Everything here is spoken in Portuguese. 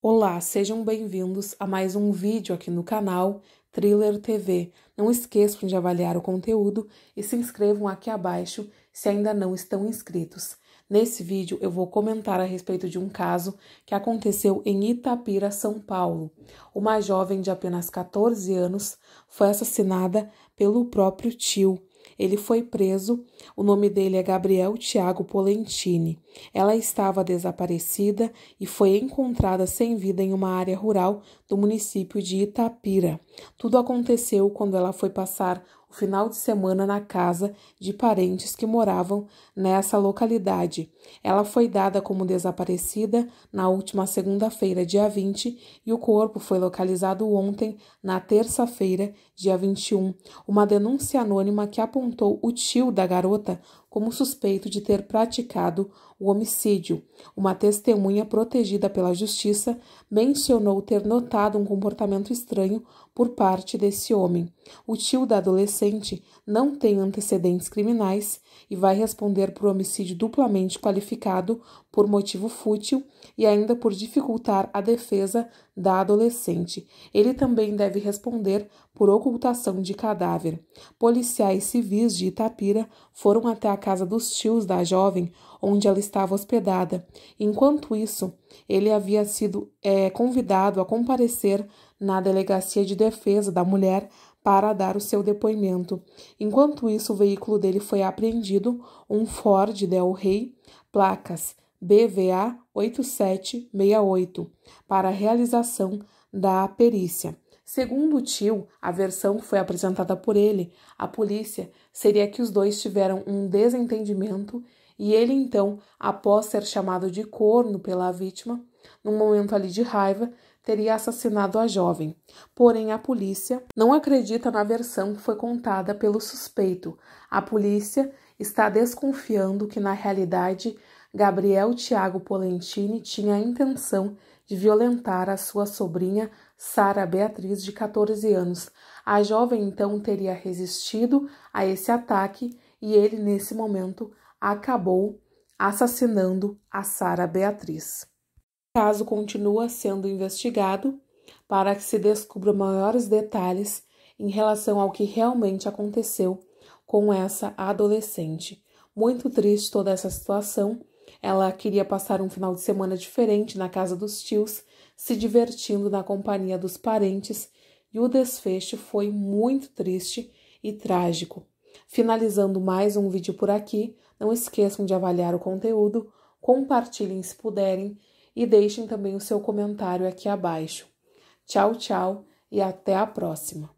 Olá, sejam bem-vindos a mais um vídeo aqui no canal Thriller TV. Não esqueçam de avaliar o conteúdo e se inscrevam aqui abaixo se ainda não estão inscritos. Nesse vídeo eu vou comentar a respeito de um caso que aconteceu em Itapira, São Paulo. Uma jovem de apenas 14 anos foi assassinada pelo próprio tio. Ele foi preso, o nome dele é Gabriel Tiago Polentini. Ela estava desaparecida e foi encontrada sem vida em uma área rural do município de Itapira. Tudo aconteceu quando ela foi passar o final de semana na casa de parentes que moravam nessa localidade. Ela foi dada como desaparecida na última segunda-feira, dia 20, e o corpo foi localizado ontem, na terça-feira, dia 21. Uma denúncia anônima que apontou o tio da garota como suspeito de ter praticado o homicídio. Uma testemunha protegida pela justiça mencionou ter notado um comportamento estranho por parte desse homem. O tio da adolescente não tem antecedentes criminais e vai responder por homicídio duplamente qualificado por motivo fútil e ainda por dificultar a defesa da adolescente. Ele também deve responder por ocultação de cadáver. Policiais civis de Itapira foram até a casa dos tios da jovem, onde ela estava hospedada. Enquanto isso, ele havia sido é, convidado a comparecer na delegacia de defesa da mulher para dar o seu depoimento. Enquanto isso, o veículo dele foi apreendido, um Ford Del Rey, placas BVA 8768, para a realização da perícia. Segundo o tio, a versão que foi apresentada por ele, a polícia, seria que os dois tiveram um desentendimento e ele então, após ser chamado de corno pela vítima, num momento ali de raiva, teria assassinado a jovem. Porém, a polícia não acredita na versão que foi contada pelo suspeito. A polícia está desconfiando que, na realidade, Gabriel Tiago Polentini tinha a intenção de violentar a sua sobrinha Sara Beatriz, de 14 anos. A jovem então teria resistido a esse ataque e ele, nesse momento, acabou assassinando a Sara Beatriz. O caso continua sendo investigado para que se descubra maiores detalhes em relação ao que realmente aconteceu com essa adolescente. Muito triste toda essa situação ela queria passar um final de semana diferente na casa dos tios, se divertindo na companhia dos parentes, e o desfecho foi muito triste e trágico. Finalizando mais um vídeo por aqui, não esqueçam de avaliar o conteúdo, compartilhem se puderem e deixem também o seu comentário aqui abaixo. Tchau, tchau e até a próxima!